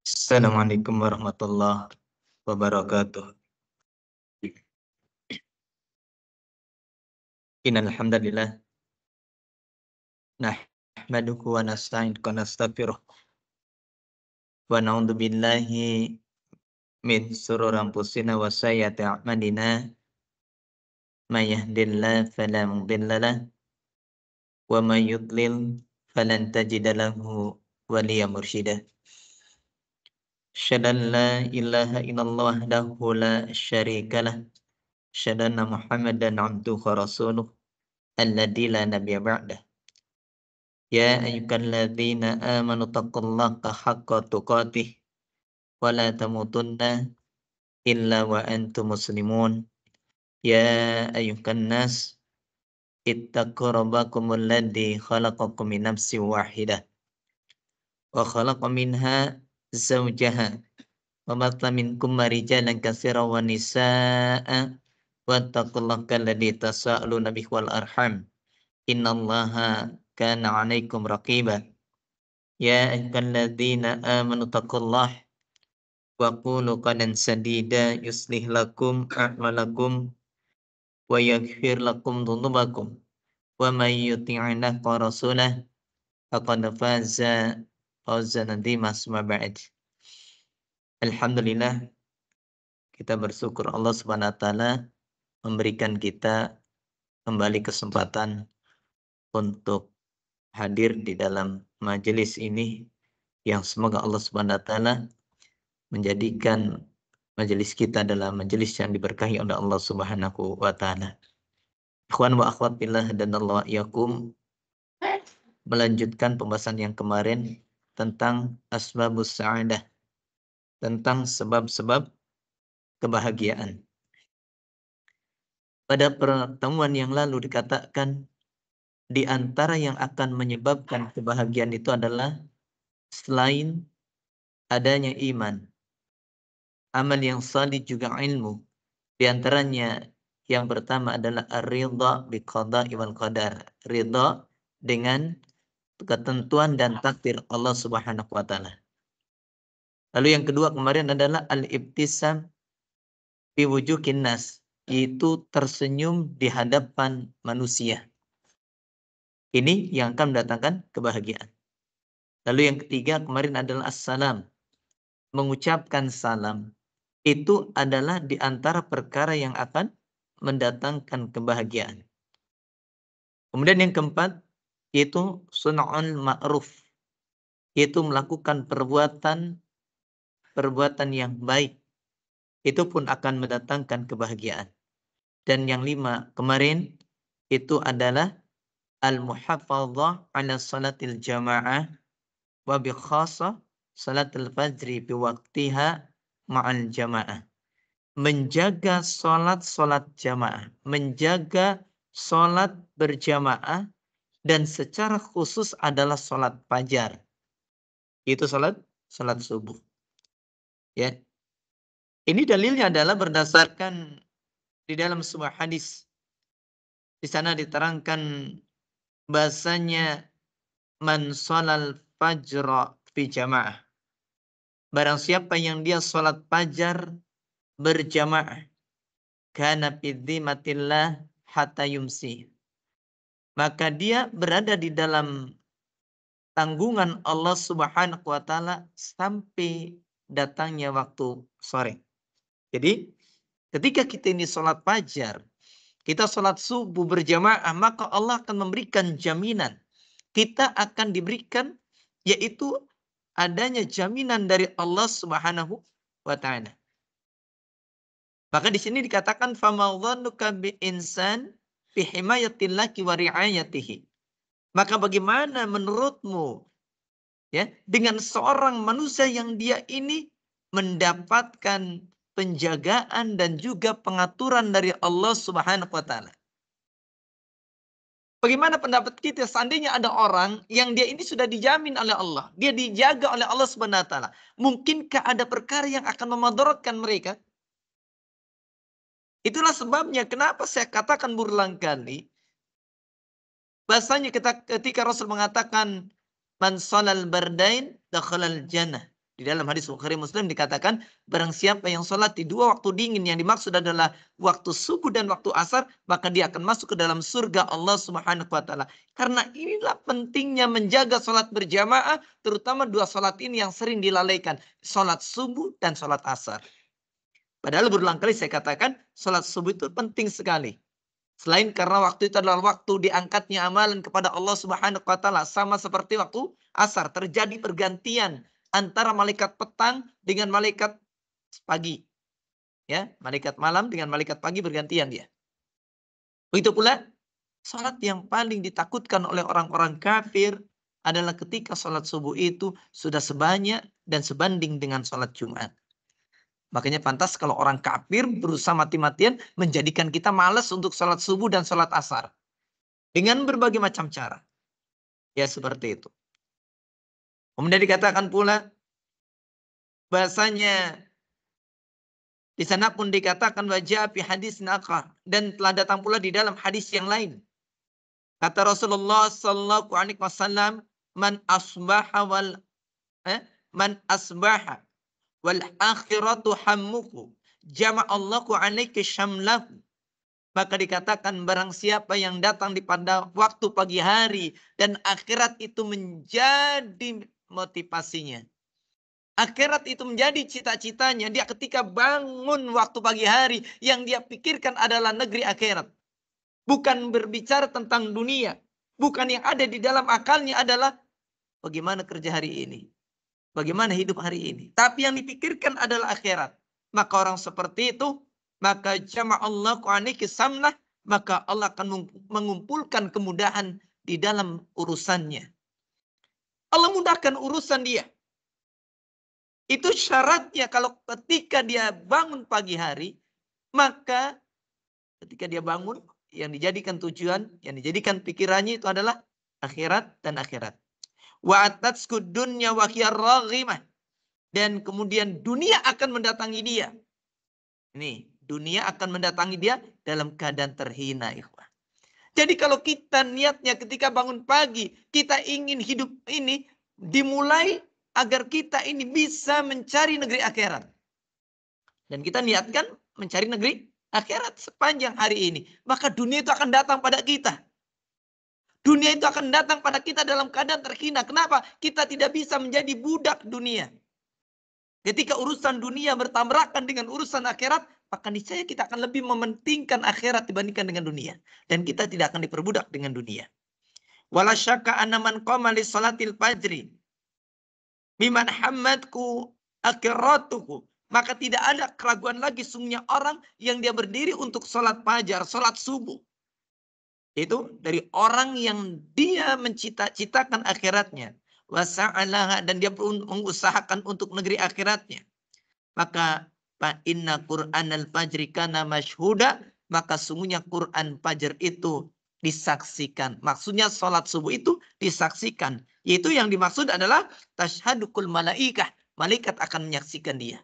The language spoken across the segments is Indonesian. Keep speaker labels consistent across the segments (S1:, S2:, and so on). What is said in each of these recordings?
S1: Assalamualaikum hmm. warahmatullahi wabarakatuh. Innal hamdalillah nahmaduhu wa nasta'inuhu wa nastaghfiruh wa na'udzu billahi min syururi anfusina wa sayyiati a'malina may yahdihillahu fala mudilla lah wa may yudlil falan tajida lahu waliya mursyida. أشهد أن لا إله إلا الله وحده لا شريك له أشهد أن محمدا عبده ورسوله الذي لا نبي بعده يا أيها الذين آمنوا اتقوا الله حق تقاته ولا تموتن إلا وأنتم مسلمون يا أيها الناس اتقوا ربكم الذي خلقكم من نفس واحدة وخلق منها zaujaha wa matta minkum marijanan katsiran wa nisaa'a wattaqullaha alladzi tasalu wal arham innallaha kana 'alaikum raqiba ya ayyuhalladzina amanu taqullaha wa qulu sadida yuslih lakum a'malakum wa yaghfir lakum dhunubakum wa may yuti'na rasulahu faqad faza fauzan nanti Mas Mabaid. Alhamdulillah kita bersyukur Allah Subhanahu wa taala memberikan kita kembali kesempatan untuk hadir di dalam majelis ini yang semoga Allah Subhanahu wa taala menjadikan majelis kita adalah majelis yang diberkahi oleh Allah Subhanahu wa taala. Ikhwan wa akhwat dan Allah yakum melanjutkan pembahasan yang kemarin tentang asbabus sa'adah, tentang sebab-sebab kebahagiaan. Pada pertemuan yang lalu dikatakan di antara yang akan menyebabkan kebahagiaan itu adalah selain adanya iman, amal yang salih juga ilmu. Di antaranya yang pertama adalah ar-ridha bi qada'i wal qadar, ridha dengan ketentuan dan takdir Allah Subhanahu wa taala. Lalu yang kedua kemarin adalah al-ibtisam fi wujuhin nas, yaitu tersenyum di hadapan manusia. Ini yang akan mendatangkan kebahagiaan. Lalu yang ketiga kemarin adalah assalam, mengucapkan salam. Itu adalah di antara perkara yang akan mendatangkan kebahagiaan. Kemudian yang keempat, yaitu sun'un ma'ruf yaitu melakukan perbuatan perbuatan yang baik itu pun akan mendatangkan kebahagiaan dan yang lima kemarin itu adalah al-muhafadzah ala salatil jamaah wa bi khasa salatil fajri bi waqtiha ma'al jamaah menjaga salat salat jamaah menjaga salat berjamaah dan secara khusus adalah sholat fajar. Itu sholat sholat subuh. Ya. Ini dalilnya adalah berdasarkan di dalam sebuah hadis. Di sana diterangkan bahasanya man sholal fajra fi jamaah. Barang siapa yang dia sholat fajar berjamaah. Karena fidhimatillah hatta maka dia berada di dalam tanggungan Allah Subhanahu wa taala sampai datangnya waktu sore. Jadi ketika kita ini sholat fajar, kita sholat subuh berjamaah, maka Allah akan memberikan jaminan. Kita akan diberikan yaitu adanya jaminan dari Allah Subhanahu wa taala. Maka di sini dikatakan famadhannuka bi insan wa ri'ayatihi. Maka bagaimana menurutmu ya dengan seorang manusia yang dia ini mendapatkan penjagaan dan juga pengaturan dari Allah Subhanahu wa taala. Bagaimana pendapat kita seandainya ada orang yang dia ini sudah dijamin oleh Allah, dia dijaga oleh Allah Subhanahu wa taala. Mungkinkah ada perkara yang akan memadaratkan mereka? Itulah sebabnya kenapa saya katakan berulang kali. Bahasanya kita, ketika Rasul mengatakan man salal bardain dakhalal jannah. Di dalam hadis Bukhari Muslim dikatakan barang siapa yang sholat di dua waktu dingin yang dimaksud adalah waktu subuh dan waktu asar maka dia akan masuk ke dalam surga Allah Subhanahu wa taala. Karena inilah pentingnya menjaga sholat berjamaah terutama dua sholat ini yang sering dilalaikan, sholat subuh dan sholat asar. Padahal berulang kali saya katakan sholat subuh itu penting sekali. Selain karena waktu itu adalah waktu diangkatnya amalan kepada Allah Subhanahu wa taala sama seperti waktu asar terjadi pergantian antara malaikat petang dengan malaikat pagi. Ya, malaikat malam dengan malaikat pagi bergantian dia. Begitu pula salat yang paling ditakutkan oleh orang-orang kafir adalah ketika salat subuh itu sudah sebanyak dan sebanding dengan salat Jumat. Makanya pantas kalau orang kafir berusaha mati-matian menjadikan kita malas untuk sholat subuh dan sholat asar. Dengan berbagai macam cara. Ya seperti itu. Kemudian dikatakan pula bahasanya di sana pun dikatakan wajah fi hadis nakar dan telah datang pula di dalam hadis yang lain. Kata Rasulullah Sallallahu Alaihi Wasallam, man asbaha wal eh, man asbaha wal akhiratu hammuku jama Allahu aneke syamlahu maka dikatakan barang siapa yang datang di pada waktu pagi hari dan akhirat itu menjadi motivasinya. Akhirat itu menjadi cita-citanya. Dia ketika bangun waktu pagi hari yang dia pikirkan adalah negeri akhirat. Bukan berbicara tentang dunia. Bukan yang ada di dalam akalnya adalah bagaimana kerja hari ini. Bagaimana hidup hari ini? Tapi yang dipikirkan adalah akhirat. Maka orang seperti itu, maka kau aneh kisamlah, maka Allah akan mengumpulkan kemudahan di dalam urusannya. Allah mudahkan urusan dia. Itu syaratnya kalau ketika dia bangun pagi hari, maka ketika dia bangun, yang dijadikan tujuan, yang dijadikan pikirannya itu adalah akhirat dan akhirat. Wa atatsku dunya wa Dan kemudian dunia akan mendatangi dia. Nih, dunia akan mendatangi dia dalam keadaan terhina, ikhwan. Jadi kalau kita niatnya ketika bangun pagi, kita ingin hidup ini dimulai agar kita ini bisa mencari negeri akhirat. Dan kita niatkan mencari negeri akhirat sepanjang hari ini. Maka dunia itu akan datang pada kita. Dunia itu akan datang pada kita dalam keadaan terhina. Kenapa? Kita tidak bisa menjadi budak dunia. Ketika urusan dunia bertabrakan dengan urusan akhirat, maka niscaya kita akan lebih mementingkan akhirat dibandingkan dengan dunia. Dan kita tidak akan diperbudak dengan dunia. Wala syaka anaman qama li salatil fajri biman hamadku akiratuhu. Maka tidak ada keraguan lagi sungguhnya orang yang dia berdiri untuk sholat fajar, sholat subuh. Itu dari orang yang dia mencita-citakan akhiratnya. Wasa'alaha dan dia mengusahakan untuk negeri akhiratnya. Maka inna Qur'an al-fajri kana mashhuda. Maka sungguhnya Quran Fajr itu disaksikan. Maksudnya sholat subuh itu disaksikan. Yaitu yang dimaksud adalah tashhadukul malaikah. Malaikat akan menyaksikan dia.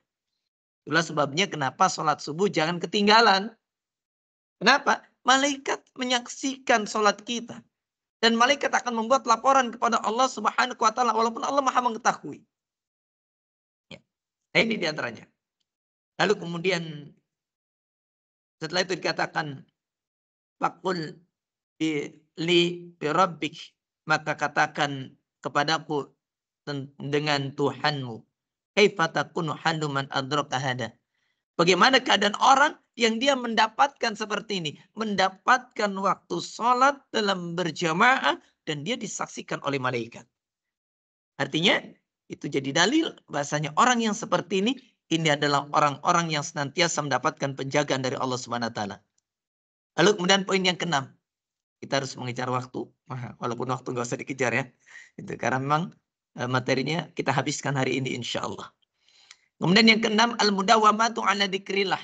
S1: Itulah sebabnya kenapa sholat subuh jangan ketinggalan. Kenapa? Malaikat menyaksikan sholat kita. Dan malaikat akan membuat laporan kepada Allah subhanahu wa ta'ala. Walaupun Allah maha mengetahui. Ya. Nah, ini diantaranya. Lalu kemudian setelah itu dikatakan Fakul bi li bi rabbik. Maka katakan kepadaku dengan Tuhanmu. Kaifatakunu haluman adraka hada. Bagaimana keadaan orang yang dia mendapatkan seperti ini. Mendapatkan waktu sholat dalam berjamaah dan dia disaksikan oleh malaikat. Artinya itu jadi dalil bahasanya orang yang seperti ini ini adalah orang-orang yang senantiasa mendapatkan penjagaan dari Allah Subhanahu wa taala. Lalu kemudian poin yang keenam, kita harus mengejar waktu. Walaupun waktu nggak usah dikejar ya. Itu karena memang e, materinya kita habiskan hari ini insya Allah. Kemudian yang keenam al mudawamatu ala dikrilah.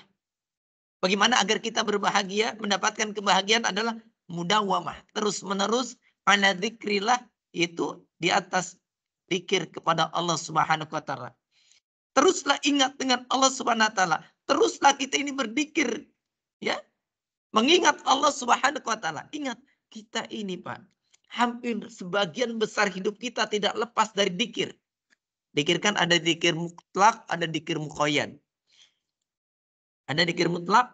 S1: Bagaimana agar kita berbahagia, mendapatkan kebahagiaan adalah mudawamah, terus-menerus ala dzikrillah itu di atas pikir kepada Allah Subhanahu wa taala. Teruslah ingat dengan Allah Subhanahu wa taala. Teruslah kita ini berdikir ya. Mengingat Allah Subhanahu wa taala. Ingat kita ini, Pak. Hampir sebagian besar hidup kita tidak lepas dari dikir. Dikir kan ada dikir mutlak, ada dikir mukoyan. Ada dikir mutlak,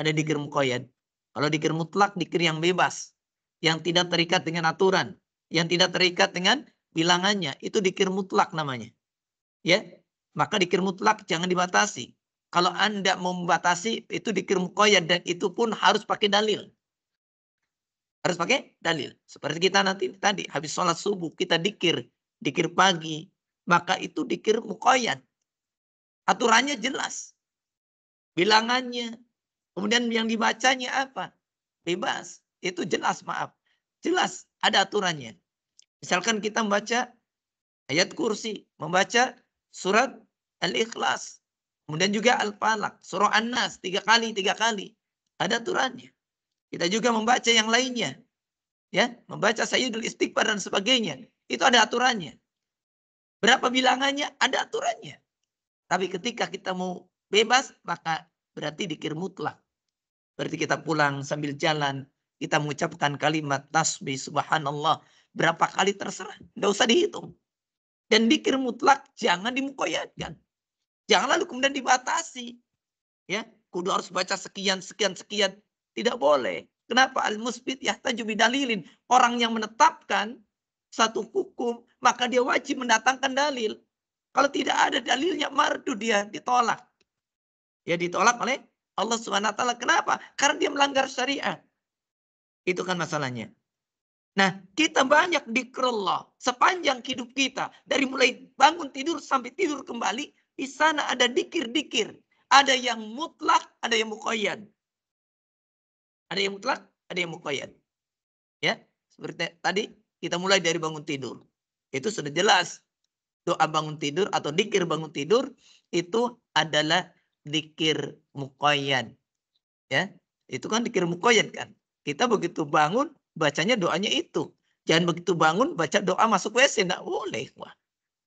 S1: ada dikir mukoyad. Kalau dikir mutlak, dikir yang bebas. Yang tidak terikat dengan aturan. Yang tidak terikat dengan bilangannya. Itu dikir mutlak namanya. Ya, Maka dikir mutlak jangan dibatasi. Kalau Anda membatasi, itu dikir mukoyad. Dan itu pun harus pakai dalil. Harus pakai dalil. Seperti kita nanti tadi, habis sholat subuh, kita dikir. Dikir pagi. Maka itu dikir mukoyad. Aturannya jelas bilangannya, kemudian yang dibacanya apa? Bebas. Itu jelas, maaf. Jelas ada aturannya. Misalkan kita membaca ayat kursi, membaca surat Al-Ikhlas, kemudian juga Al-Falaq, surah An-Nas tiga kali, tiga kali. Ada aturannya. Kita juga membaca yang lainnya. Ya, membaca Sayyidul Istighfar dan sebagainya. Itu ada aturannya. Berapa bilangannya? Ada aturannya. Tapi ketika kita mau bebas, maka berarti dikir mutlak. Berarti kita pulang sambil jalan, kita mengucapkan kalimat tasbih subhanallah. Berapa kali terserah, tidak usah dihitung. Dan dikir mutlak jangan dimukoyatkan. Jangan lalu kemudian dibatasi. Ya, kudu harus baca sekian, sekian, sekian. Tidak boleh. Kenapa? Al-musbit yahtaju bidalilin. Orang yang menetapkan satu hukum, maka dia wajib mendatangkan dalil. Kalau tidak ada dalilnya, mardu dia ditolak. Ya ditolak oleh Allah swt. Kenapa? Karena dia melanggar syariah. Itu kan masalahnya. Nah, kita banyak dikrullah sepanjang hidup kita. Dari mulai bangun tidur sampai tidur kembali, di sana ada dikir-dikir. Ada yang mutlak, ada yang mukoyan, Ada yang mutlak, ada yang mukoyan. Ya, seperti tadi kita mulai dari bangun tidur. Itu sudah jelas. Doa bangun tidur atau dikir bangun tidur itu adalah dikir Mukoyan, Ya, itu kan dikir Mukoyan kan. Kita begitu bangun, bacanya doanya itu. Jangan begitu bangun, baca doa masuk WC. Nggak boleh. Wah.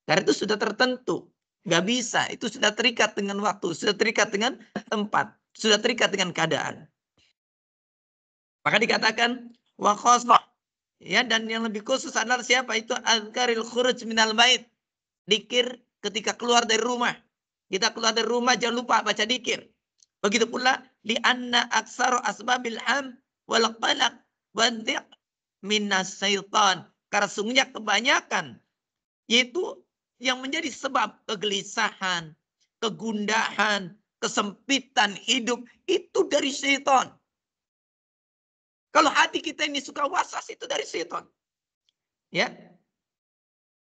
S1: Karena itu sudah tertentu. Nggak bisa. Itu sudah terikat dengan waktu, sudah terikat dengan tempat, sudah terikat dengan keadaan. Maka dikatakan, wa Ya, dan yang lebih khusus adalah siapa? Itu azkaril khuruj minal bait. Dikir ketika keluar dari rumah. Kita keluar dari rumah jangan lupa baca dikir. Begitu pula li anna aksaru asbabil Ham wal qalaq wadhiq minas syaitan. Karena sungguhnya kebanyakan yaitu yang menjadi sebab kegelisahan, kegundahan, kesempitan hidup itu dari syaitan. Kalau hati kita ini suka wasas itu dari syaitan. Ya.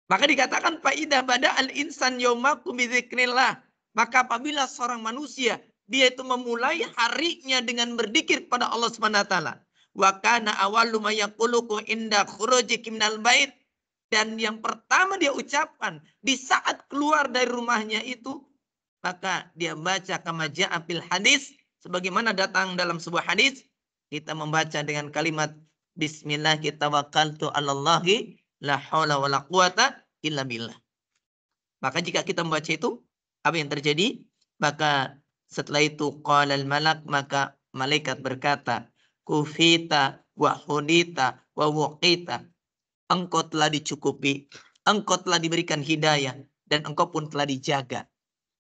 S1: Maka dikatakan faidah pada al insan yaumakum bidzikrillah maka apabila seorang manusia dia itu memulai harinya dengan berzikir kepada Allah Subhanahu wa taala. Wa kana awwalu ma inda khurujiki minal bait dan yang pertama dia ucapkan di saat keluar dari rumahnya itu maka dia baca kamaja apil hadis sebagaimana datang dalam sebuah hadis kita membaca dengan kalimat bismillah kita wakaltu alallahi la haula wala quwata illa billah maka jika kita membaca itu apa yang terjadi? Maka setelah itu qala malak maka malaikat berkata, kufita wa hunita wa wuqita. Engkau telah dicukupi, engkau telah diberikan hidayah dan engkau pun telah dijaga.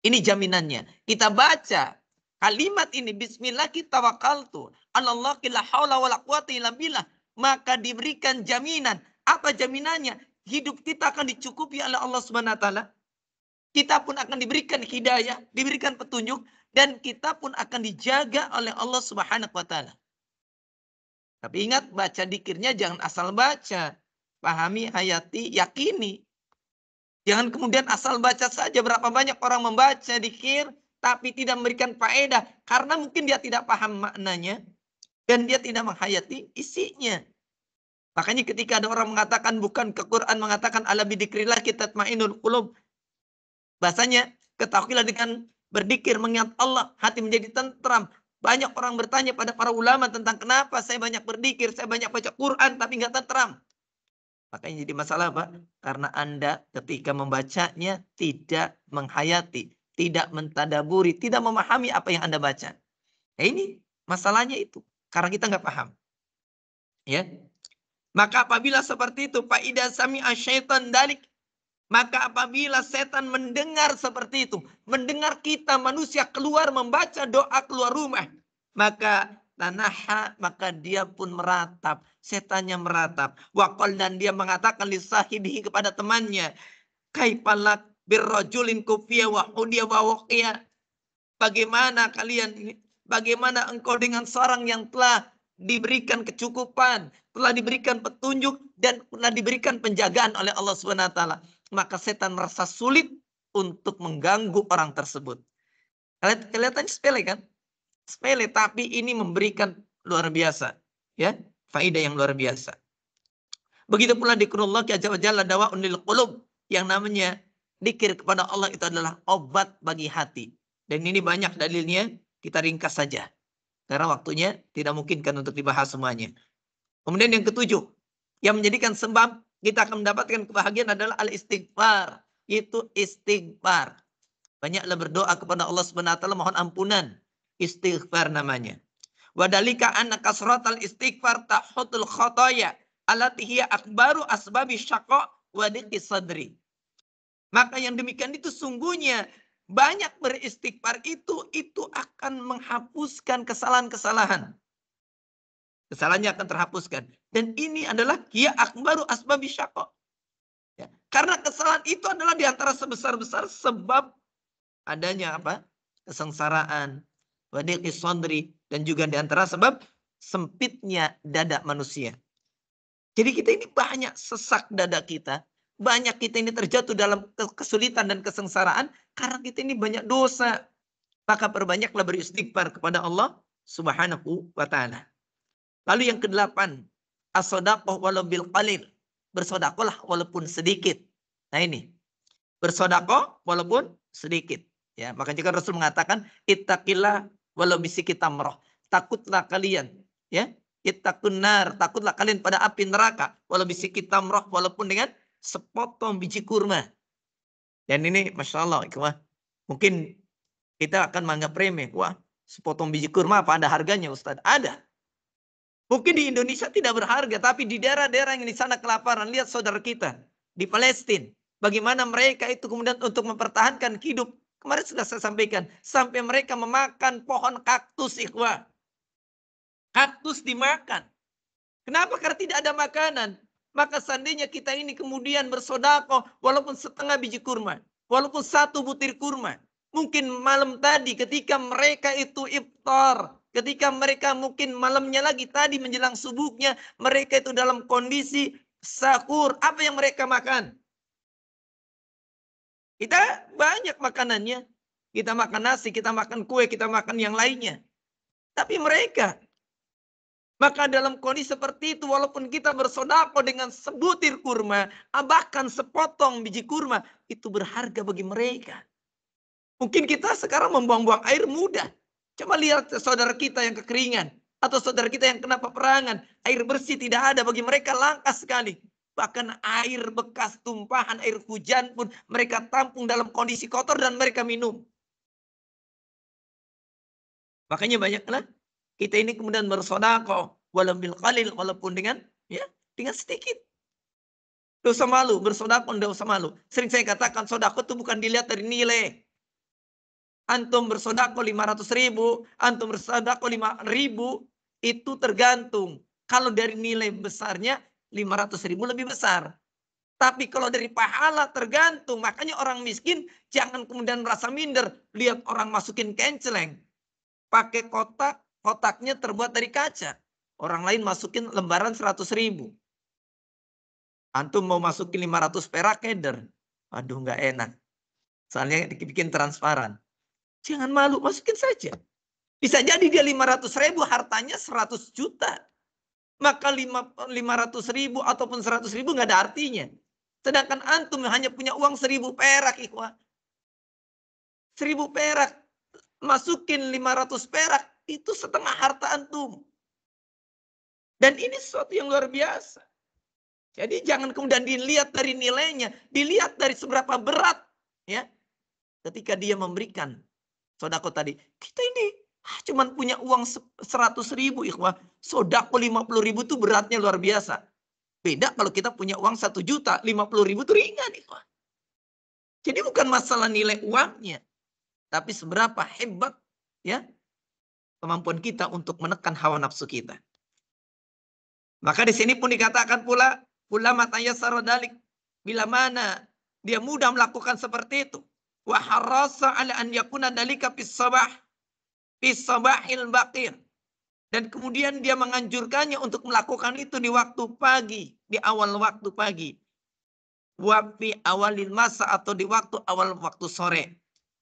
S1: Ini jaminannya. Kita baca kalimat ini bismillah kita wakaltu. Allah la haula wa quwata illa billah. Maka diberikan jaminan. Apa jaminannya? Hidup kita akan dicukupi oleh Allah Subhanahu wa taala kita pun akan diberikan hidayah, diberikan petunjuk, dan kita pun akan dijaga oleh Allah Subhanahu wa Ta'ala. Tapi ingat, baca dikirnya jangan asal baca. Pahami, hayati, yakini. Jangan kemudian asal baca saja berapa banyak orang membaca dikir, tapi tidak memberikan faedah. Karena mungkin dia tidak paham maknanya, dan dia tidak menghayati isinya. Makanya ketika ada orang mengatakan bukan ke Quran mengatakan ala bidikrillah kita tmainul qulub, Bahasanya ketahuilah dengan berdikir mengingat Allah, hati menjadi tentram. Banyak orang bertanya pada para ulama tentang kenapa saya banyak berdikir, saya banyak baca Quran tapi nggak tentram. Makanya jadi masalah Pak, karena Anda ketika membacanya tidak menghayati, tidak mentadaburi, tidak memahami apa yang Anda baca. Ya ini masalahnya itu, karena kita nggak paham. Ya, maka apabila seperti itu, Pak Ida Sami Asyaitan Dalik, maka apabila setan mendengar seperti itu, mendengar kita manusia keluar membaca doa keluar rumah, maka tanaha maka dia pun meratap, setannya meratap. Wakol dan dia mengatakan sahibihi kepada temannya, kaipalak birrojulin dia wa wawokia. Bagaimana kalian Bagaimana engkau dengan seorang yang telah diberikan kecukupan, telah diberikan petunjuk dan telah diberikan penjagaan oleh Allah SWT maka setan merasa sulit untuk mengganggu orang tersebut. Kalian Kelihatannya sepele kan? Sepele, tapi ini memberikan luar biasa. ya Faidah yang luar biasa. Begitu pula dikurullah jalla dawa unil qulub. Yang namanya dikir kepada Allah itu adalah obat bagi hati. Dan ini banyak dalilnya, kita ringkas saja. Karena waktunya tidak mungkin kan untuk dibahas semuanya. Kemudian yang ketujuh, yang menjadikan sebab kita akan mendapatkan kebahagiaan adalah al-istighfar. Itu istighfar. Banyaklah berdoa kepada Allah Subhanahu wa taala mohon ampunan. Istighfar namanya. Wadalika anna kasratal istighfar tahutul khotoya alati hiya akbaru asbabi syaqo wa sadri. Maka yang demikian itu sungguhnya banyak beristighfar itu itu akan menghapuskan kesalahan-kesalahan. Kesalahannya akan terhapuskan. Dan ini adalah kia akbaru asbabi syako. Ya. Karena kesalahan itu adalah diantara sebesar-besar sebab adanya apa? Kesengsaraan, wadil isondri, dan juga diantara sebab sempitnya dada manusia. Jadi kita ini banyak sesak dada kita. Banyak kita ini terjatuh dalam kesulitan dan kesengsaraan karena kita ini banyak dosa. Maka perbanyaklah beristighfar kepada Allah subhanahu wa ta'ala. Lalu yang kedelapan, asodakoh walau bil qalil. Bersodakolah walaupun sedikit. Nah ini, bersodakoh walaupun sedikit. Ya, Maka jika Rasul mengatakan ittaqillah walau bisiki tamroh. Takutlah kalian, ya. Kita kunar, takutlah kalian pada api neraka walau kita tamroh walaupun dengan sepotong biji kurma. Dan ini Masya Allah, Ikhwah. mungkin kita akan menganggap remeh. Wah, sepotong biji kurma apa ada harganya Ustaz? Ada. Mungkin di Indonesia tidak berharga, tapi di daerah-daerah yang di sana kelaparan, lihat saudara kita di Palestina, bagaimana mereka itu kemudian untuk mempertahankan hidup. Kemarin sudah saya sampaikan, sampai mereka memakan pohon kaktus ikhwah. Kaktus dimakan. Kenapa? Karena tidak ada makanan. Maka seandainya kita ini kemudian bersodako, walaupun setengah biji kurma, walaupun satu butir kurma, mungkin malam tadi ketika mereka itu iftar, Ketika mereka mungkin malamnya lagi tadi menjelang subuhnya, mereka itu dalam kondisi sahur. Apa yang mereka makan? Kita banyak makanannya. Kita makan nasi, kita makan kue, kita makan yang lainnya. Tapi mereka maka dalam kondisi seperti itu walaupun kita bersodako dengan sebutir kurma. Bahkan sepotong biji kurma. Itu berharga bagi mereka. Mungkin kita sekarang membuang-buang air mudah. Coba lihat saudara kita yang kekeringan. Atau saudara kita yang kena peperangan. Air bersih tidak ada. Bagi mereka langka sekali. Bahkan air bekas tumpahan air hujan pun mereka tampung dalam kondisi kotor dan mereka minum. Makanya banyaklah kita ini kemudian bersodako walau bil qalil walaupun dengan ya dengan sedikit. Dosa malu bersodako dosa malu. Sering saya katakan sodako itu bukan dilihat dari nilai, antum bersodako 500 ribu, antum bersodako 5 ribu, itu tergantung. Kalau dari nilai besarnya, 500 ribu lebih besar. Tapi kalau dari pahala tergantung. Makanya orang miskin jangan kemudian merasa minder. Lihat orang masukin kenceleng. Pakai kotak, kotaknya terbuat dari kaca. Orang lain masukin lembaran 100 ribu. Antum mau masukin 500 perak keder. Aduh nggak enak. Soalnya dibikin transparan. Jangan malu, masukin saja. Bisa jadi dia 500 ribu, hartanya 100 juta. Maka 500 ribu ataupun 100 ribu nggak ada artinya. Sedangkan antum hanya punya uang seribu perak, ikhwan. 1000 perak, masukin 500 perak, itu setengah harta antum. Dan ini sesuatu yang luar biasa. Jadi jangan kemudian dilihat dari nilainya, dilihat dari seberapa berat ya ketika dia memberikan sodako tadi. Kita ini ah, cuman punya uang 100 ribu ikhwah. Sodako 50 ribu tuh beratnya luar biasa. Beda kalau kita punya uang 1 juta, 50 ribu tuh ringan ikhwah. Jadi bukan masalah nilai uangnya. Tapi seberapa hebat ya kemampuan kita untuk menekan hawa nafsu kita. Maka di sini pun dikatakan pula, pula matanya sarodalik. Bila mana dia mudah melakukan seperti itu wa harasa ala an yakuna dalika fis sabah fis sabahil baqir dan kemudian dia menganjurkannya untuk melakukan itu di waktu pagi, di awal waktu pagi. Wafi awalil masa atau di waktu awal waktu sore.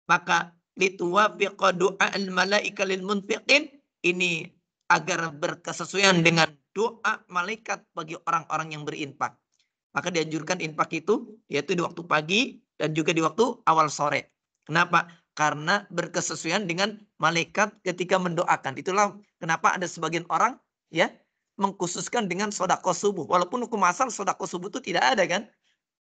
S1: Maka lituwafiqa al malaika lil munfiqin ini agar berkesesuaian dengan doa malaikat bagi orang-orang yang berinfak. Maka dianjurkan infak itu yaitu di waktu pagi dan juga di waktu awal sore. Kenapa? Karena berkesesuaian dengan malaikat ketika mendoakan. Itulah kenapa ada sebagian orang ya mengkhususkan dengan sodako subuh. Walaupun hukum asal sodako subuh itu tidak ada kan?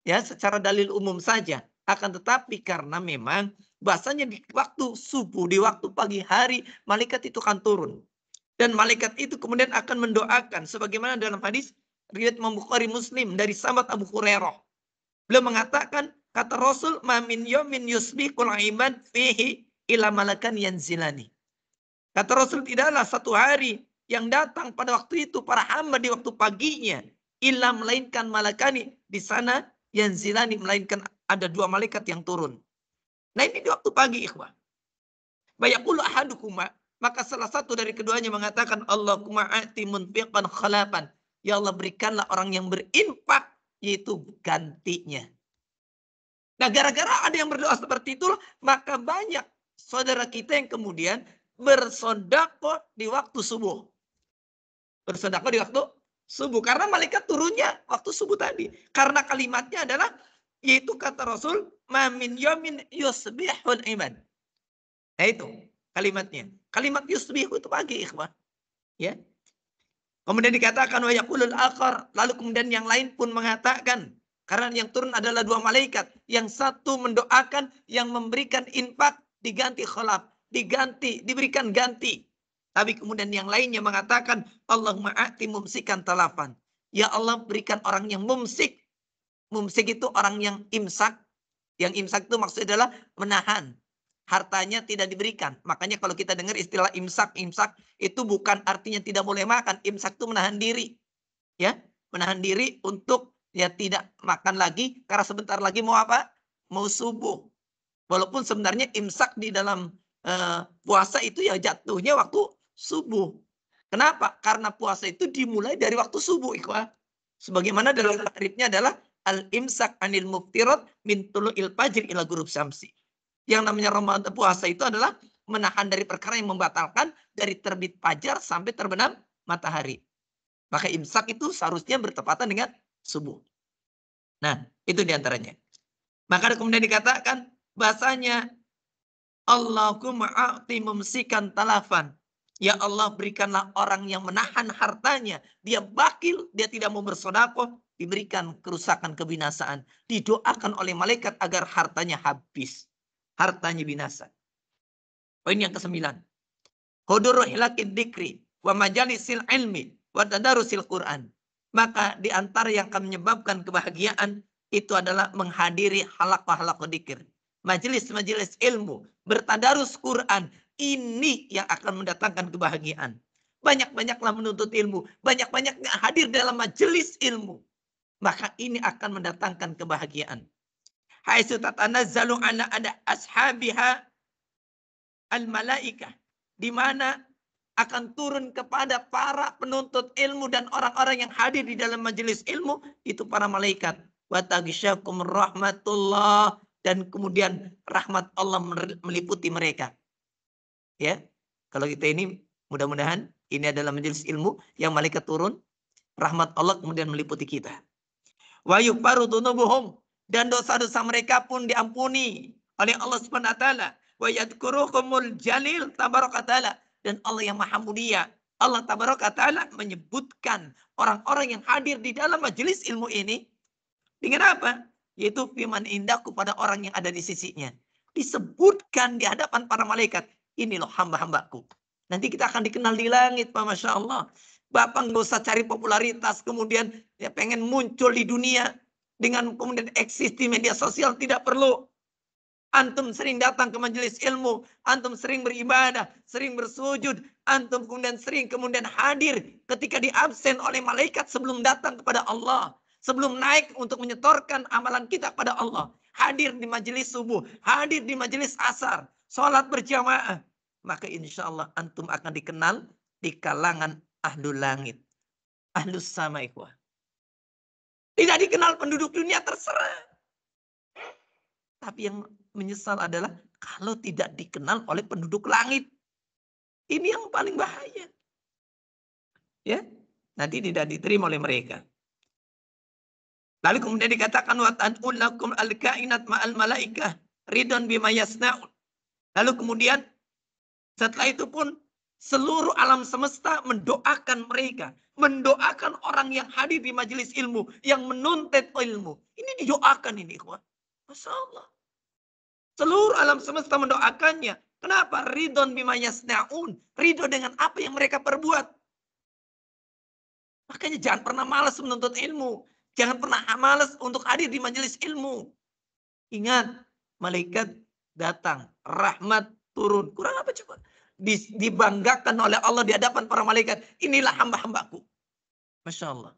S1: Ya secara dalil umum saja. Akan tetapi karena memang bahasanya di waktu subuh, di waktu pagi hari, malaikat itu akan turun. Dan malaikat itu kemudian akan mendoakan. Sebagaimana dalam hadis riwayat Bukhari Muslim dari sahabat Abu Hurairah. Beliau mengatakan, Kata Rasul, "Mamin yomin yusbikul ibad fihi ila malakan yanzilani." Kata Rasul, tidaklah satu hari yang datang pada waktu itu para hamba di waktu paginya ilam melainkan malakani di sana yanzilani melainkan ada dua malaikat yang turun. Nah ini di waktu pagi ikhwah. Bayakul ahadukuma maka salah satu dari keduanya mengatakan Allahumma ati munfiqan khalapan. Ya Allah berikanlah orang yang berinfak yaitu gantinya. Nah, gara-gara ada yang berdoa seperti itu, maka banyak saudara kita yang kemudian bersodako di waktu subuh. Bersodako di waktu subuh. Karena malaikat turunnya waktu subuh tadi. Karena kalimatnya adalah, yaitu kata Rasul, Mamin yomin yusbihun iman. Nah itu kalimatnya. Kalimat yusbihun itu pagi, ikhwan. Ya. Kemudian dikatakan, wa yakulul akar. Lalu kemudian yang lain pun mengatakan, karena yang turun adalah dua malaikat. Yang satu mendoakan, yang memberikan infak, diganti kholaf, diganti, diberikan ganti. Tapi kemudian yang lainnya mengatakan, Allah ma'ati mumsikan talafan. Ya Allah berikan orang yang mumsik. Mumsik itu orang yang imsak. Yang imsak itu maksudnya adalah menahan. Hartanya tidak diberikan. Makanya kalau kita dengar istilah imsak, imsak itu bukan artinya tidak boleh makan. Imsak itu menahan diri. Ya, menahan diri untuk ya tidak makan lagi karena sebentar lagi mau apa? Mau subuh. Walaupun sebenarnya imsak di dalam uh, puasa itu ya jatuhnya waktu subuh. Kenapa? Karena puasa itu dimulai dari waktu subuh, ikhwah. Sebagaimana dalam takribnya adalah al-imsak anil muftirat min il fajr ila gurub syamsi. Yang namanya Ramadan puasa itu adalah menahan dari perkara yang membatalkan dari terbit fajar sampai terbenam matahari. Maka imsak itu seharusnya bertepatan dengan subuh. Nah, itu diantaranya. Maka kemudian dikatakan bahasanya Allahumma a'ti memsikan talafan. Ya Allah berikanlah orang yang menahan hartanya. Dia bakil, dia tidak mau bersodakoh. Diberikan kerusakan kebinasaan. Didoakan oleh malaikat agar hartanya habis. Hartanya binasa. Poin yang kesembilan. Hoduru hilakin dikri wa majalisil ilmi wa tadarusil Qur'an. Maka di antara yang akan menyebabkan kebahagiaan itu adalah menghadiri halak halak dikir. Majelis-majelis ilmu, bertadarus Quran, ini yang akan mendatangkan kebahagiaan. Banyak-banyaklah menuntut ilmu, banyak-banyaknya hadir dalam majelis ilmu. Maka ini akan mendatangkan kebahagiaan. Hai sutatana ana ada ashabiha al malaikah di mana akan turun kepada para penuntut ilmu dan orang-orang yang hadir di dalam majelis ilmu itu para malaikat. Watagisyakum rahmatullah dan kemudian rahmat Allah meliputi mereka. Ya, kalau kita ini mudah-mudahan ini adalah majelis ilmu yang malaikat turun, rahmat Allah kemudian meliputi kita. Wa yubaru dan dosa-dosa mereka pun diampuni oleh Allah Subhanahu wa taala. Wa yadhkurukumul jalil tabaraka dan Allah yang maha mulia. Allah tabaraka ta'ala menyebutkan orang-orang yang hadir di dalam majelis ilmu ini dengan apa? Yaitu firman indah kepada orang yang ada di sisinya. Disebutkan di hadapan para malaikat. Ini loh hamba-hambaku. Nanti kita akan dikenal di langit Pak Masya Allah. Bapak nggak usah cari popularitas kemudian ya pengen muncul di dunia dengan kemudian eksis di media sosial tidak perlu. Antum sering datang ke majelis ilmu, antum sering beribadah, sering bersujud, antum kemudian sering kemudian hadir ketika diabsen oleh malaikat sebelum datang kepada Allah, sebelum naik untuk menyetorkan amalan kita kepada Allah. Hadir di majelis subuh, hadir di majelis asar, sholat berjamaah. Maka insya Allah antum akan dikenal di kalangan ahlu langit. Ahlus sama ikhwah. Tidak dikenal penduduk dunia terserah. Tapi yang menyesal adalah kalau tidak dikenal oleh penduduk langit. Ini yang paling bahaya. Ya, nanti tidak diterima oleh mereka. Lalu kemudian dikatakan wa tad'ulakum al-kainat ma'al malaikah ridon bima Lalu kemudian setelah itu pun seluruh alam semesta mendoakan mereka, mendoakan orang yang hadir di majelis ilmu, yang menuntut ilmu. Ini didoakan ini, ikhwan. Masya Seluruh alam semesta mendoakannya. Kenapa? Ridon bimayasnaun. Ridho dengan apa yang mereka perbuat. Makanya jangan pernah malas menuntut ilmu. Jangan pernah malas untuk hadir di majelis ilmu. Ingat, malaikat datang. Rahmat turun. Kurang apa coba? Dibanggakan oleh Allah di hadapan para malaikat. Inilah hamba-hambaku. Masya Allah.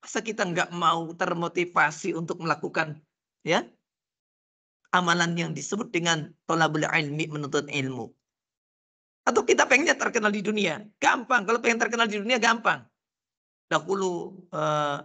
S1: Masa kita nggak mau termotivasi untuk melakukan ya amalan yang disebut dengan tolabul ilmi menuntut ilmu. Atau kita pengennya terkenal di dunia. Gampang. Kalau pengen terkenal di dunia, gampang. Dahulu uh, eh,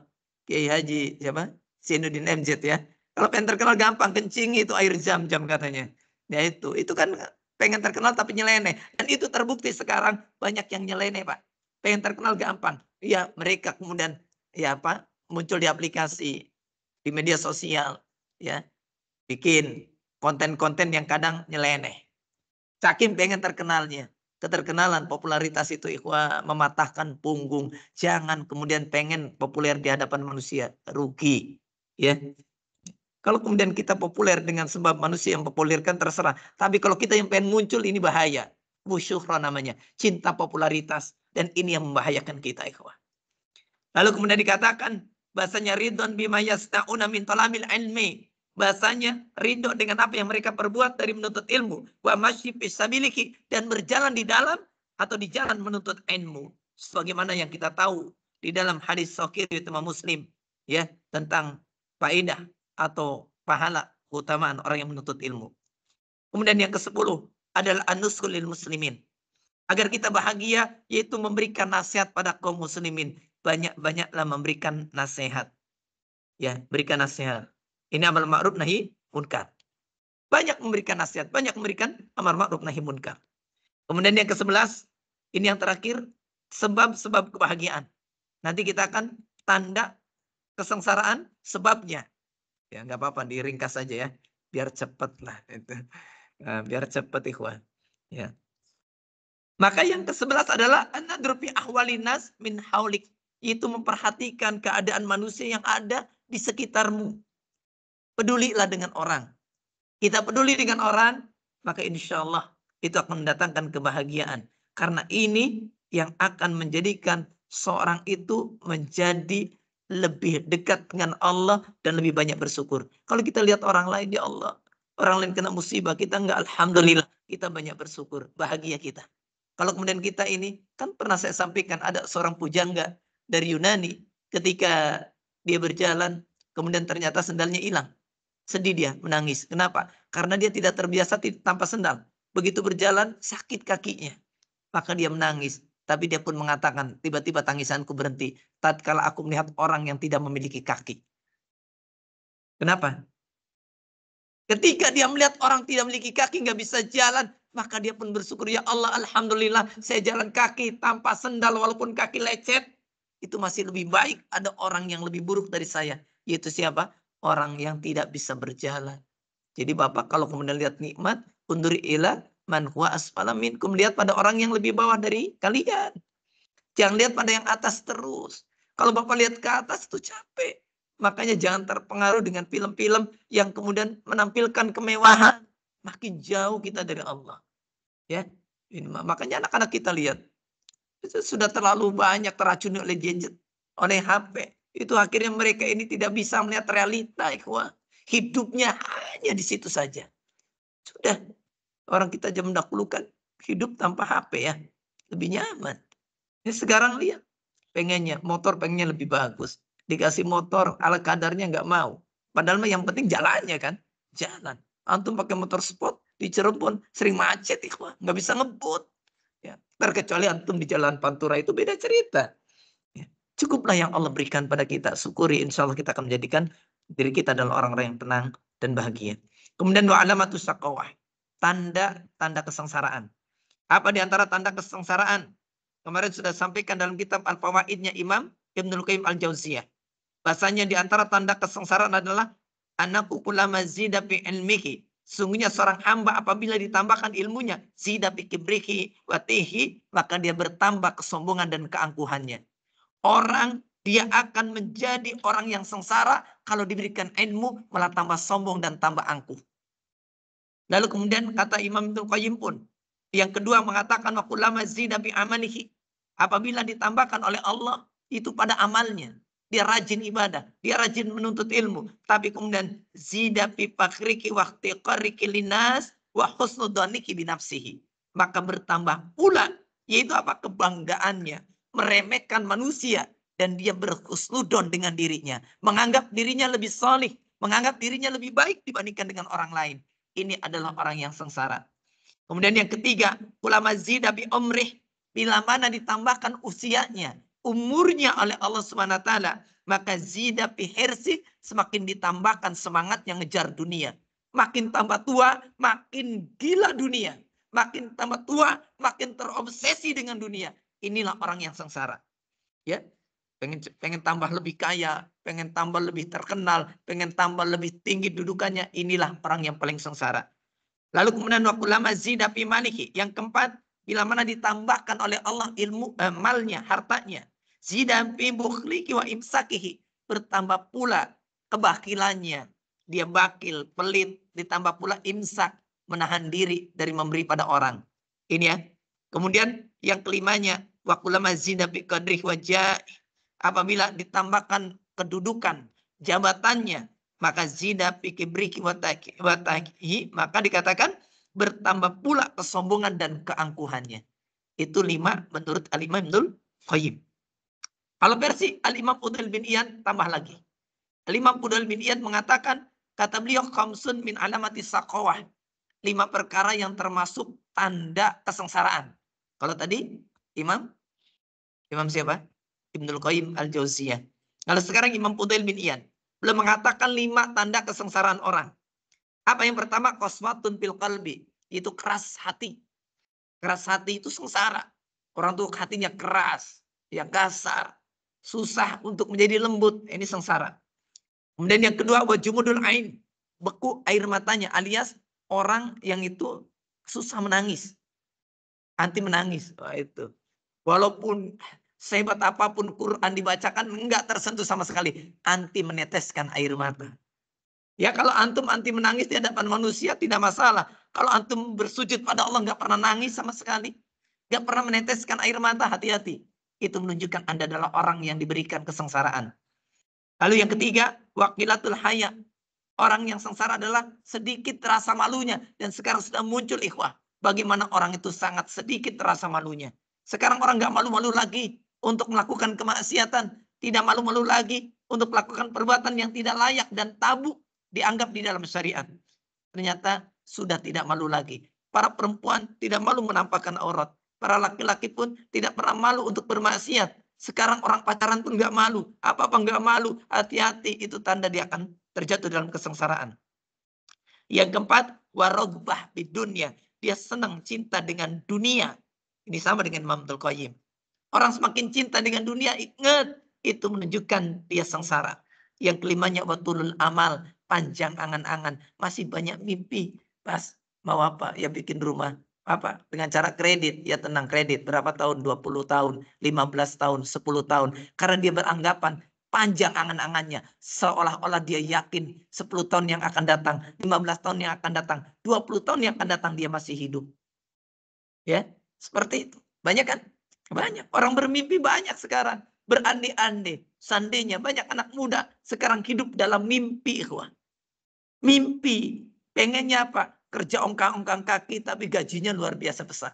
S1: Kiai Haji, siapa? Sinuddin MZ ya. Kalau pengen terkenal, gampang. Kencing itu air jam-jam katanya. Ya itu. Itu kan pengen terkenal tapi nyeleneh. Dan itu terbukti sekarang banyak yang nyeleneh, Pak. Pengen terkenal gampang. Iya, mereka kemudian ya apa? muncul di aplikasi, di media sosial, ya bikin konten-konten yang kadang nyeleneh. cakim pengen terkenalnya. Keterkenalan, popularitas itu ikhwah mematahkan punggung. Jangan kemudian pengen populer di hadapan manusia. Rugi. ya. Kalau kemudian kita populer dengan sebab manusia yang populerkan terserah. Tapi kalau kita yang pengen muncul ini bahaya. Busyuhra namanya. Cinta popularitas. Dan ini yang membahayakan kita ikhwah. Lalu kemudian dikatakan. Bahasanya ridon bima yasna'una min talamil ilmi bahasanya rindu dengan apa yang mereka perbuat dari menuntut ilmu wa masyib dan berjalan di dalam atau di jalan menuntut ilmu sebagaimana yang kita tahu di dalam hadis di Imam Muslim ya tentang faedah atau pahala keutamaan orang yang menuntut ilmu. Kemudian yang ke-10 adalah anuskul muslimin. Agar kita bahagia yaitu memberikan nasihat pada kaum muslimin. Banyak-banyaklah memberikan nasihat. Ya, berikan nasihat ini amal ma'ruf nahi munkar. Banyak memberikan nasihat, banyak memberikan amar ma'ruf nahi munkar. Kemudian yang ke-11, ini yang terakhir, sebab-sebab kebahagiaan. Nanti kita akan tanda kesengsaraan sebabnya. Ya nggak apa-apa, diringkas saja ya. Biar cepat lah. Itu. Eh, biar cepat ikhwan. Ya. Maka yang ke-11 adalah anadrupi ahwalinas min haulik. Itu memperhatikan keadaan manusia yang ada di sekitarmu pedulilah dengan orang. Kita peduli dengan orang, maka insya Allah itu akan mendatangkan kebahagiaan. Karena ini yang akan menjadikan seorang itu menjadi lebih dekat dengan Allah dan lebih banyak bersyukur. Kalau kita lihat orang lain, ya Allah, orang lain kena musibah, kita enggak, Alhamdulillah, kita banyak bersyukur, bahagia kita. Kalau kemudian kita ini, kan pernah saya sampaikan ada seorang pujangga dari Yunani ketika dia berjalan, kemudian ternyata sendalnya hilang. Sedih dia, menangis. Kenapa? Karena dia tidak terbiasa tanpa sendal. Begitu berjalan, sakit kakinya. Maka dia menangis. Tapi dia pun mengatakan, tiba-tiba tangisanku berhenti. Tatkala aku melihat orang yang tidak memiliki kaki. Kenapa? Ketika dia melihat orang tidak memiliki kaki, nggak bisa jalan, maka dia pun bersyukur, ya Allah, Alhamdulillah, saya jalan kaki tanpa sendal, walaupun kaki lecet, itu masih lebih baik ada orang yang lebih buruk dari saya. Yaitu siapa? orang yang tidak bisa berjalan. Jadi Bapak kalau kemudian lihat nikmat, undur ila man huwa asfala minkum. Lihat pada orang yang lebih bawah dari kalian. Jangan lihat pada yang atas terus. Kalau Bapak lihat ke atas itu capek. Makanya jangan terpengaruh dengan film-film yang kemudian menampilkan kemewahan. Makin jauh kita dari Allah. Ya, ini makanya anak-anak kita lihat sudah terlalu banyak teracuni oleh gadget, oleh HP. Itu akhirnya mereka ini tidak bisa melihat realita ikhwah. Hidupnya hanya di situ saja. Sudah. Orang kita jam kan hidup tanpa HP ya. Lebih nyaman. Ini ya, sekarang lihat. Pengennya, motor pengennya lebih bagus. Dikasih motor ala kadarnya nggak mau. Padahal yang penting jalannya kan. Jalan. Antum pakai motor sport di Cirebon sering macet ikhwah. Nggak bisa ngebut. Ya. Terkecuali antum di jalan Pantura itu beda cerita. Cukuplah yang Allah berikan pada kita. Syukuri insya Allah kita akan menjadikan diri kita adalah orang-orang yang tenang dan bahagia. Kemudian wa alamatus saqawah. Tanda-tanda kesengsaraan. Apa di antara tanda kesengsaraan? Kemarin sudah sampaikan dalam kitab Al-Fawaidnya Imam Ibnul Qayyim al jawziyah Bahasanya di antara tanda kesengsaraan adalah anakku pula mazidah fi ilmihi. Sungguhnya seorang hamba apabila ditambahkan ilmunya, zidah fi kibrihi watihi, maka dia bertambah kesombongan dan keangkuhannya orang dia akan menjadi orang yang sengsara kalau diberikan ilmu malah tambah sombong dan tambah angkuh. Lalu kemudian kata Imam Ibnu Qayyim pun yang kedua mengatakan wa kullama zida bi amalihi apabila ditambahkan oleh Allah itu pada amalnya. Dia rajin ibadah, dia rajin menuntut ilmu, tapi kemudian zida bi fakriki wa ihtiqariki linas wa husnudhaniki binafsihi. Maka bertambah pula yaitu apa kebanggaannya, meremehkan manusia dan dia berkusludon dengan dirinya, menganggap dirinya lebih solih, menganggap dirinya lebih baik dibandingkan dengan orang lain. Ini adalah orang yang sengsara. Kemudian yang ketiga, ulama zida bi omrih, bila mana ditambahkan usianya, umurnya oleh Allah swt maka zida bi hirsi semakin ditambahkan semangat yang ngejar dunia. Makin tambah tua, makin gila dunia. Makin tambah tua, makin terobsesi dengan dunia. Inilah orang yang sengsara. Ya, pengen pengen tambah lebih kaya, pengen tambah lebih terkenal, pengen tambah lebih tinggi dudukannya. Inilah orang yang paling sengsara. Lalu kemudian waktu lama zidapi maliki. Yang keempat, bila mana ditambahkan oleh Allah ilmu eh, malnya, hartanya. Zidapi bukhliki wa imsakihi. Bertambah pula kebakilannya. Dia bakil, pelit, ditambah pula imsak, menahan diri dari memberi pada orang. Ini ya. Kemudian yang kelimanya, Wakulama zina bi wajah apabila ditambahkan kedudukan jabatannya maka zina bi kibriki watahi maka dikatakan bertambah pula kesombongan dan keangkuhannya itu lima menurut al-imam Ibnul Qayyim kalau versi al-imam bin Iyan tambah lagi al-imam bin Iyan mengatakan kata beliau khamsun min alamati sakawah. lima perkara yang termasuk tanda kesengsaraan kalau tadi Imam Imam siapa? Ibnul Qayyim Al-Jauziyah. Kalau sekarang Imam Fudail bin Iyan belum mengatakan lima tanda kesengsaraan orang. Apa yang pertama? Kosmatun fil qalbi. Itu keras hati. Keras hati itu sengsara. Orang tuh hatinya keras, ya kasar, susah untuk menjadi lembut. Ini sengsara. Kemudian yang kedua, wajumudul ain. Beku air matanya alias orang yang itu susah menangis. Anti menangis. Wah, itu. Walaupun sehebat apapun Quran dibacakan enggak tersentuh sama sekali. Anti meneteskan air mata. Ya kalau antum anti menangis di hadapan manusia tidak masalah. Kalau antum bersujud pada Allah nggak pernah nangis sama sekali. Nggak pernah meneteskan air mata, hati-hati. Itu menunjukkan Anda adalah orang yang diberikan kesengsaraan. Lalu yang ketiga, wakilatul haya. Orang yang sengsara adalah sedikit terasa malunya. Dan sekarang sudah muncul ikhwah. Bagaimana orang itu sangat sedikit terasa malunya. Sekarang orang nggak malu-malu lagi untuk melakukan kemaksiatan, tidak malu-malu lagi untuk melakukan perbuatan yang tidak layak dan tabu dianggap di dalam syariat. Ternyata sudah tidak malu lagi. Para perempuan tidak malu menampakkan aurat. Para laki-laki pun tidak pernah malu untuk bermaksiat. Sekarang orang pacaran pun nggak malu. Apa-apa nggak malu. Hati-hati, itu tanda dia akan terjatuh dalam kesengsaraan. Yang keempat, warogbah di dunia. Dia senang cinta dengan dunia ini sama dengan Imam Abdul Qayyim. Orang semakin cinta dengan dunia, ingat itu menunjukkan dia sengsara. Yang kelimanya watulul amal, panjang angan-angan, masih banyak mimpi. Pas mau apa? Ya bikin rumah. Apa? Dengan cara kredit, ya tenang kredit. Berapa tahun? 20 tahun, 15 tahun, 10 tahun. Karena dia beranggapan panjang angan-angannya. Seolah-olah dia yakin 10 tahun yang akan datang, 15 tahun yang akan datang, 20 tahun yang akan datang dia masih hidup. Ya, seperti itu. Banyak kan? Banyak. Orang bermimpi banyak sekarang. Berandai-andai. sandinya banyak anak muda sekarang hidup dalam mimpi. Ikhwan. Mimpi. Pengennya apa? Kerja ongkang-ongkang kaki tapi gajinya luar biasa besar.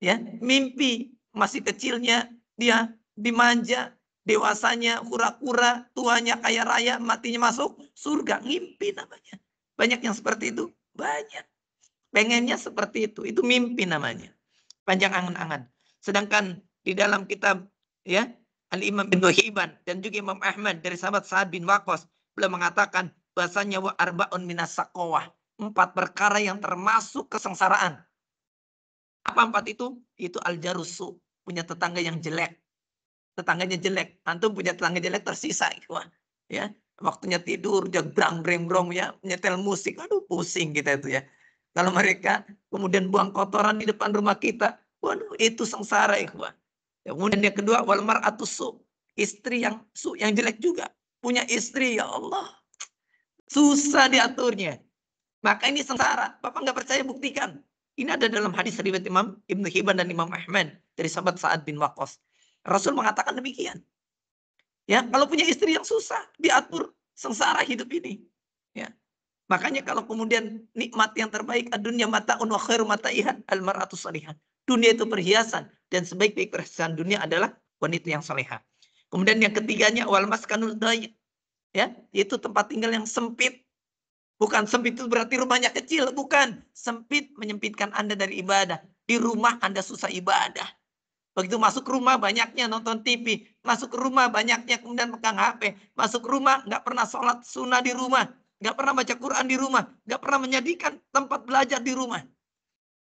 S1: Ya, mimpi masih kecilnya dia dimanja, dewasanya kura-kura, tuanya kaya raya, matinya masuk surga, mimpi namanya. Banyak yang seperti itu, banyak. Pengennya seperti itu, itu mimpi namanya panjang angan-angan. Sedangkan di dalam kitab ya Al-Imam bin Hibban dan juga Imam Ahmad dari sahabat Sa'ad bin Waqqas beliau mengatakan bahasanya wa arba'un minas Empat perkara yang termasuk kesengsaraan. Apa empat itu? Itu al-jarusu. Punya tetangga yang jelek. Tetangganya jelek. Antum punya tetangga jelek tersisa. Wah, ya waktunya tidur, dia brang ya, nyetel musik, aduh pusing kita itu ya. Kalau mereka kemudian buang kotoran di depan rumah kita, waduh itu sengsara ikhwan. Ya, kemudian yang kedua wal mar'atu su, istri yang su yang jelek juga. Punya istri ya Allah. Susah diaturnya. Maka ini sengsara. Bapak nggak percaya buktikan. Ini ada dalam hadis riwayat Imam Ibnu Hibban dan Imam Ahmad dari sahabat Sa'ad bin Waqqas. Rasul mengatakan demikian. Ya, kalau punya istri yang susah diatur sengsara hidup ini. Ya. Makanya kalau kemudian nikmat yang terbaik dunia mata wa mata ihan almaratus salihan. Dunia itu perhiasan dan sebaik-baik perhiasan dunia adalah wanita yang saleha Kemudian yang ketiganya wal maskanul ya, yaitu tempat tinggal yang sempit. Bukan sempit itu berarti rumahnya kecil, bukan. Sempit menyempitkan Anda dari ibadah. Di rumah Anda susah ibadah. Begitu masuk rumah banyaknya nonton TV, masuk rumah banyaknya kemudian pegang HP, masuk rumah nggak pernah sholat sunnah di rumah, nggak pernah baca Quran di rumah, nggak pernah menyadikan tempat belajar di rumah.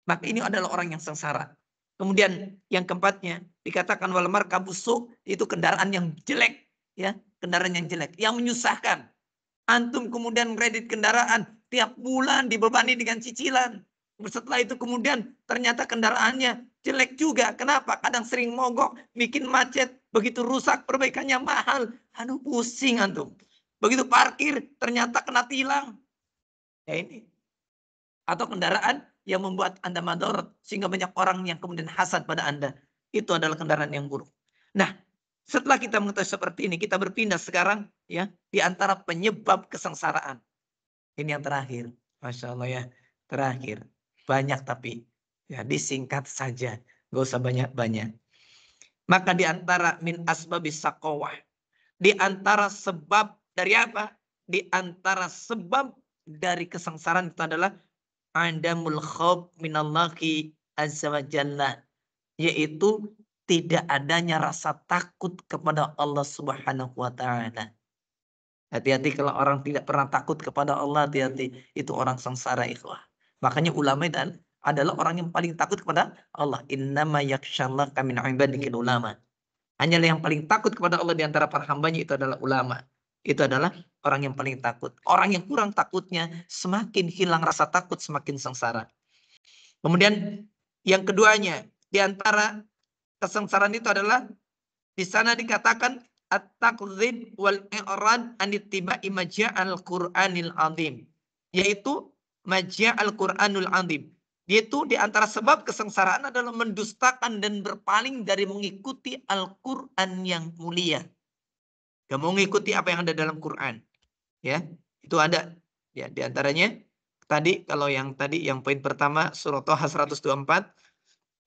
S1: Maka ini adalah orang yang sengsara. Kemudian yang keempatnya dikatakan Walmar kabusuk itu kendaraan yang jelek, ya kendaraan yang jelek, yang menyusahkan. Antum kemudian kredit kendaraan tiap bulan dibebani dengan cicilan. Setelah itu kemudian ternyata kendaraannya jelek juga. Kenapa? Kadang sering mogok, bikin macet, begitu rusak perbaikannya mahal. Aduh pusing antum. Begitu parkir, ternyata kena tilang. Ya ini. Atau kendaraan yang membuat Anda madorot. Sehingga banyak orang yang kemudian hasad pada Anda. Itu adalah kendaraan yang buruk. Nah, setelah kita mengetahui seperti ini, kita berpindah sekarang ya di antara penyebab kesengsaraan. Ini yang terakhir. Masya Allah ya. Terakhir. Banyak tapi. Ya, disingkat saja. Gak usah banyak-banyak. Maka di antara min asbabis sakowah. Di antara sebab dari apa? Di antara sebab dari kesengsaraan itu adalah anda khawf minallahi azza wa jalla yaitu tidak adanya rasa takut kepada Allah Subhanahu wa taala. Hati-hati kalau orang tidak pernah takut kepada Allah, hati-hati itu orang sengsara ikhwah. Makanya ulama dan adalah orang yang paling takut kepada Allah. Innama yakshallah kamin ibadikil ulama. Hanyalah yang paling takut kepada Allah di antara para hambanya itu adalah ulama itu adalah orang yang paling takut. Orang yang kurang takutnya semakin hilang rasa takut, semakin sengsara. Kemudian yang keduanya, di antara kesengsaraan itu adalah di sana dikatakan at taqdzib wal i'rad an ittiba'i al Qur'anil azim, yaitu al Qur'anul azim. Yaitu di antara sebab kesengsaraan adalah mendustakan dan berpaling dari mengikuti Al-Qur'an yang mulia Gak mau ngikuti apa yang ada dalam Quran. Ya, itu ada. Ya, di antaranya tadi kalau yang tadi yang poin pertama surah Toha 124,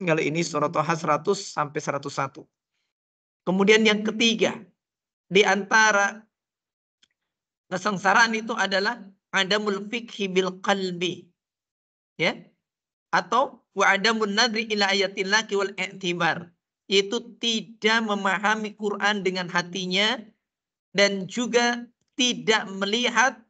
S1: kali ini surah Toha 100 sampai 101. Kemudian yang ketiga, di antara kesengsaraan itu adalah ada fikhi bil qalbi. Ya. Atau wa adamun nadri ila ayatillahi wal i'tibar. Yaitu tidak memahami Quran dengan hatinya dan juga tidak melihat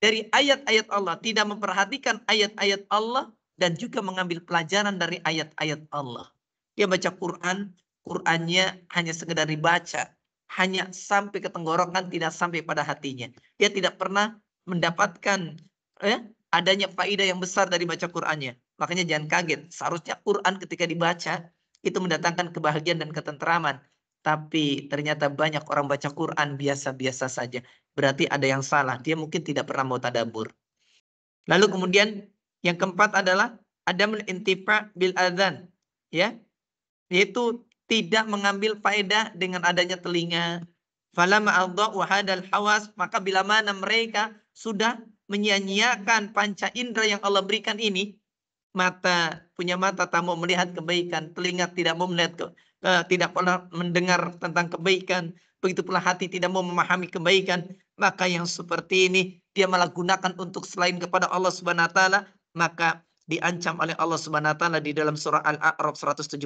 S1: dari ayat-ayat Allah, tidak memperhatikan ayat-ayat Allah dan juga mengambil pelajaran dari ayat-ayat Allah. Dia baca Quran, Qurannya hanya sekedar dibaca, hanya sampai ke tenggorokan, tidak sampai pada hatinya. Dia tidak pernah mendapatkan eh, adanya faidah yang besar dari baca Qurannya. Makanya jangan kaget, seharusnya Quran ketika dibaca itu mendatangkan kebahagiaan dan ketenteraman tapi ternyata banyak orang baca Quran biasa-biasa saja. Berarti ada yang salah. Dia mungkin tidak pernah mau tadabur. Lalu kemudian yang keempat adalah ada intifa bil adzan, ya. Yaitu tidak mengambil faedah dengan adanya telinga. Falama wahadal hawas, maka bila mana mereka sudah menyia-nyiakan panca indera yang Allah berikan ini, mata punya mata tak mau melihat kebaikan, telinga tidak mau melihat ke, Eh, tidak pernah mendengar tentang kebaikan, begitu pula hati tidak mau memahami kebaikan, maka yang seperti ini dia malah gunakan untuk selain kepada Allah Subhanahu wa taala, maka diancam oleh Allah Subhanahu wa taala di dalam surah Al-A'raf 179.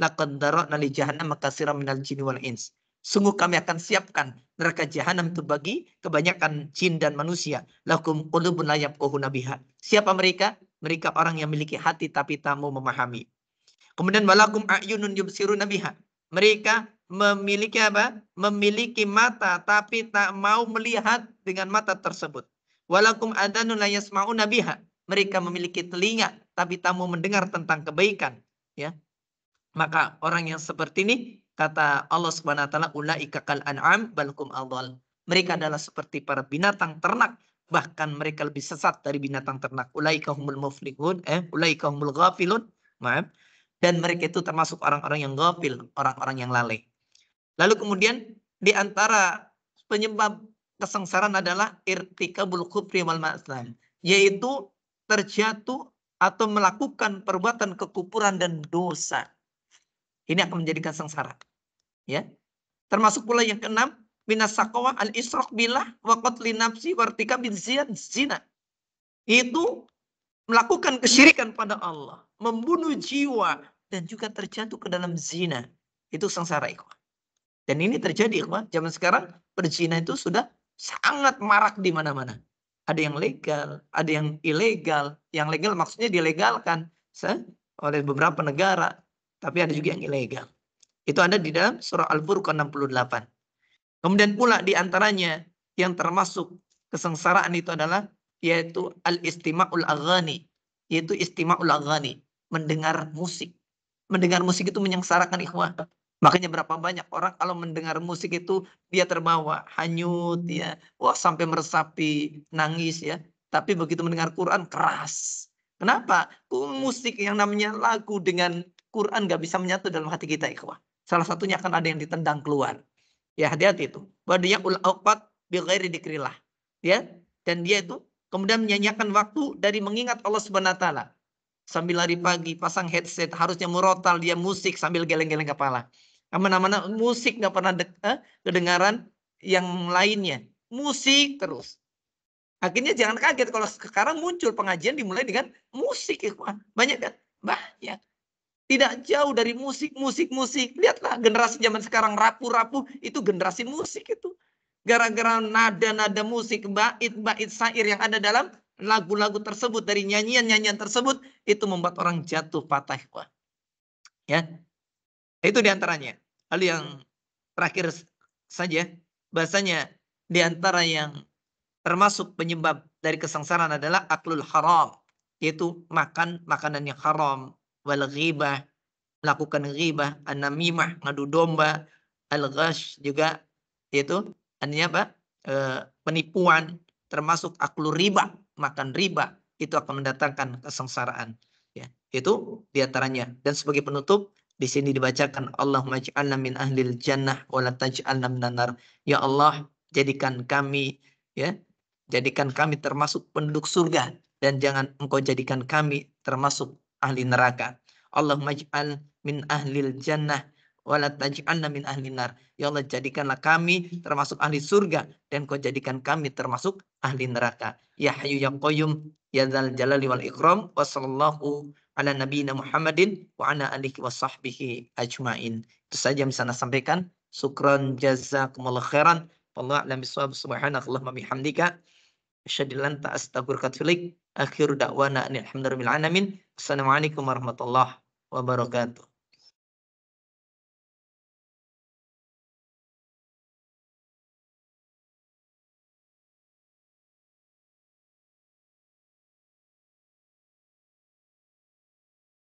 S1: Laqad darana li jahannam katsira minal jinni wal ins. Sungguh kami akan siapkan neraka jahanam itu bagi kebanyakan jin dan manusia. Lakum qulubun la yafqahuna Siapa mereka? Mereka orang yang memiliki hati tapi tak mau memahami. Kemudian walakum ayunun yubsiru Nabiha. Mereka memiliki apa? Memiliki mata tapi tak mau melihat dengan mata tersebut. Walakum adanun la Nabiha. Mereka memiliki telinga tapi tak mau mendengar tentang kebaikan, ya. Maka orang yang seperti ini kata Allah Subhanahu wa taala ulaika kal an'am balkum adhal. Mereka adalah seperti para binatang ternak bahkan mereka lebih sesat dari binatang ternak. Ulaika humul muflihun eh ulaika humul ghafilun. Maaf. Dan mereka itu termasuk orang-orang yang gopil, orang-orang yang lalai. Lalu kemudian di antara penyebab kesengsaraan adalah irtikabul kufri wal yaitu terjatuh atau melakukan perbuatan kekupuran dan dosa. Ini akan menjadikan sengsara. Ya. Termasuk pula yang keenam, minasakawa al isrok bilah wa nafsi wartika bin zina. Itu melakukan kesyirikan pada Allah, membunuh jiwa, dan juga terjatuh ke dalam zina. Itu sengsara ikhwan. Dan ini terjadi ikhwan. Zaman sekarang perzina itu sudah sangat marak di mana-mana. Ada yang legal, ada yang ilegal. Yang legal maksudnya dilegalkan oleh beberapa negara. Tapi ada juga yang ilegal. Itu ada di dalam surah Al-Furqan 68. Kemudian pula di antaranya yang termasuk kesengsaraan itu adalah yaitu al-istima'ul aghani, yaitu istima'ul aghani, mendengar musik. Mendengar musik itu menyengsarakan ikhwah. Makanya berapa banyak orang kalau mendengar musik itu dia terbawa, hanyut ya, wah sampai meresapi, nangis ya. Tapi begitu mendengar Quran keras. Kenapa? Musik yang namanya lagu dengan Quran gak bisa menyatu dalam hati kita ikhwah. Salah satunya akan ada yang ditendang keluar. Ya hati-hati itu. Badiyaul awqat bi ghairi dikrilah. Ya. Dan dia itu kemudian menyanyiakan waktu dari mengingat Allah Subhanahu wa taala. Sambil lari pagi, pasang headset, harusnya murotal dia musik sambil geleng-geleng kepala. Mana-mana musik nggak pernah eh, kedengaran yang lainnya. Musik terus. Akhirnya jangan kaget kalau sekarang muncul pengajian dimulai dengan musik, ikhwan. Banyak kan? Banyak tidak jauh dari musik, musik, musik. Lihatlah generasi zaman sekarang rapuh-rapuh itu generasi musik itu gara-gara nada-nada musik bait-bait syair yang ada dalam lagu-lagu tersebut dari nyanyian-nyanyian tersebut itu membuat orang jatuh patah wah. Ya. Itu diantaranya. Lalu yang terakhir saja bahasanya diantara yang termasuk penyebab dari kesengsaraan adalah aklul haram yaitu makan makanan yang haram wal ghibah melakukan ghibah an-namimah ngadu domba al juga yaitu artinya apa e, penipuan termasuk aklu riba makan riba itu akan mendatangkan kesengsaraan ya itu diantaranya dan sebagai penutup di sini dibacakan Allahumma ja'alna min ahlil jannah wa la taj'alna ya Allah jadikan kami ya jadikan kami termasuk penduduk surga dan jangan engkau jadikan kami termasuk ahli neraka Allahumma ja'al min ahlil jannah wala taj'alna min ahli nar. Ya Allah jadikanlah kami termasuk ahli surga dan kau jadikan kami termasuk ahli neraka. Ya hayu ya Qayyum ya Dzal Jalali wal Ikram wa sallallahu ala nabiyina Muhammadin wa ala alihi wa sahbihi ajmain. Itu saja yang bisa saya sampaikan. Sukran jazakumullah khairan. Allah alam bisawab subhanakallah mami hamdika. an la ilaha illa Akhir da'wana alhamdulillahi alamin. Assalamualaikum warahmatullahi wabarakatuh.